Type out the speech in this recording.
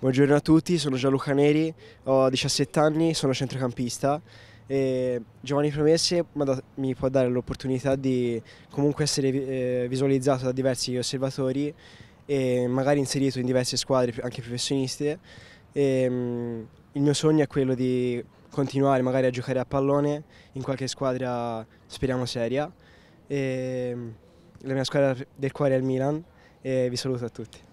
Buongiorno a tutti, sono Gianluca Neri, ho 17 anni, sono centrocampista e Giovanni Promesse mi può dare l'opportunità di comunque essere eh, visualizzato da diversi osservatori e magari inserito in diverse squadre anche professioniste. E ehm, il mio sogno è quello di continuare magari a giocare a pallone in qualche squadra speriamo seria. E ehm, la mia squadra del cuore è il Milan e vi saluto a tutti.